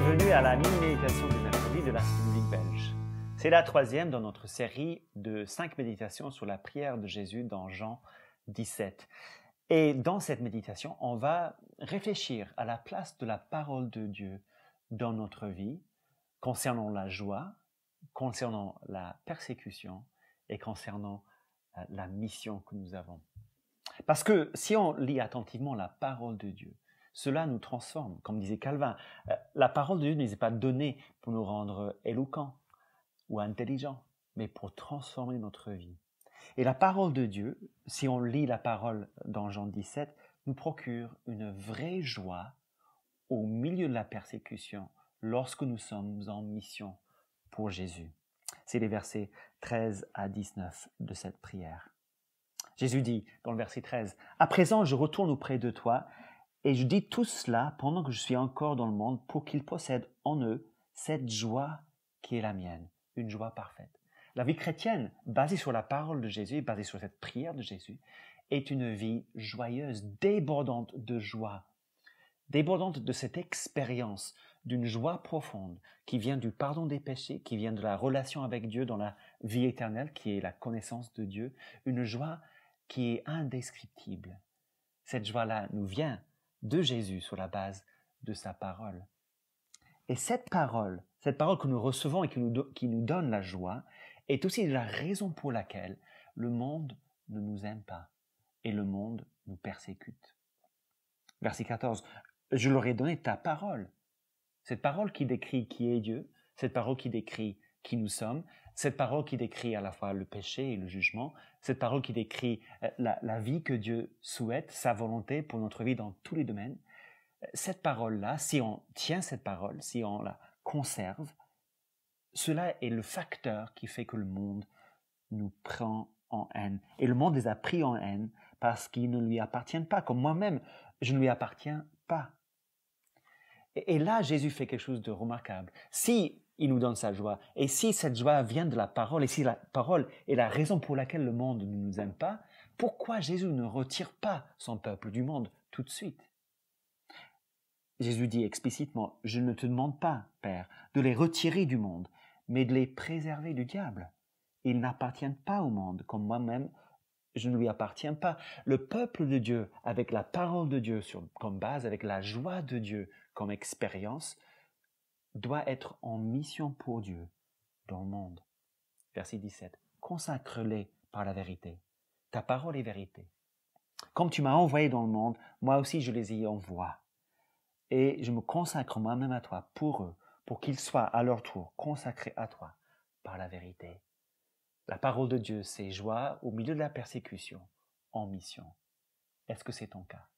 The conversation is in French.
bienvenue à la mini-méditation du mercredi de la République belge. C'est la troisième dans notre série de cinq méditations sur la prière de Jésus dans Jean 17. Et dans cette méditation, on va réfléchir à la place de la parole de Dieu dans notre vie concernant la joie, concernant la persécution et concernant euh, la mission que nous avons. Parce que si on lit attentivement la parole de Dieu, cela nous transforme, comme disait Calvin. Euh, la parole de Dieu n'est pas donnée pour nous rendre éloquents ou intelligents, mais pour transformer notre vie. Et la parole de Dieu, si on lit la parole dans Jean 17, nous procure une vraie joie au milieu de la persécution lorsque nous sommes en mission pour Jésus. C'est les versets 13 à 19 de cette prière. Jésus dit dans le verset 13, À présent je retourne auprès de toi et je dis tout cela pendant que je suis encore dans le monde pour qu'ils possèdent en eux cette joie qui est la mienne, une joie parfaite. La vie chrétienne, basée sur la parole de Jésus, basée sur cette prière de Jésus, est une vie joyeuse, débordante de joie, débordante de cette expérience d'une joie profonde qui vient du pardon des péchés, qui vient de la relation avec Dieu dans la vie éternelle, qui est la connaissance de Dieu, une joie qui est indescriptible. Cette joie-là nous vient de Jésus, sur la base de sa parole. Et cette parole, cette parole que nous recevons et qui nous, qui nous donne la joie, est aussi la raison pour laquelle le monde ne nous aime pas et le monde nous persécute. Verset 14. Je leur ai donné ta parole. Cette parole qui décrit qui est Dieu, cette parole qui décrit qui nous sommes, cette parole qui décrit à la fois le péché et le jugement, cette parole qui décrit euh, la, vie que Dieu souhaite, sa volonté pour notre vie dans tous les domaines, euh, cette parole-là, si on tient cette parole, si on la conserve, cela est le facteur qui fait que le monde nous prend en haine. Et le monde les a pris en haine parce qu'ils ne lui appartiennent pas, comme moi-même, je ne lui appartiens pas. Et, et là, Jésus fait quelque chose de remarquable. Si il nous donne sa joie. Et si cette joie vient de la parole, et si la parole est la raison pour laquelle le monde ne nous aime pas, pourquoi Jésus ne retire pas son peuple du monde tout de suite Jésus dit explicitement, je ne te demande pas, Père, de les retirer du monde, mais de les préserver du diable. Ils n'appartiennent pas au monde, comme moi-même, je ne lui appartiens pas. Le peuple de Dieu, avec la parole de Dieu comme base, avec la joie de Dieu comme expérience, doit être en mission pour Dieu dans le monde. Verset 17. Consacre-les par la vérité. Ta parole est vérité. Comme tu m'as envoyé dans le monde, moi aussi je les ai envoie. Et je me consacre moi-même à toi pour eux, pour qu'ils soient à leur tour consacrés à toi par la vérité. La parole de Dieu, c'est joie au milieu de la persécution, en mission. Est-ce que c'est ton cas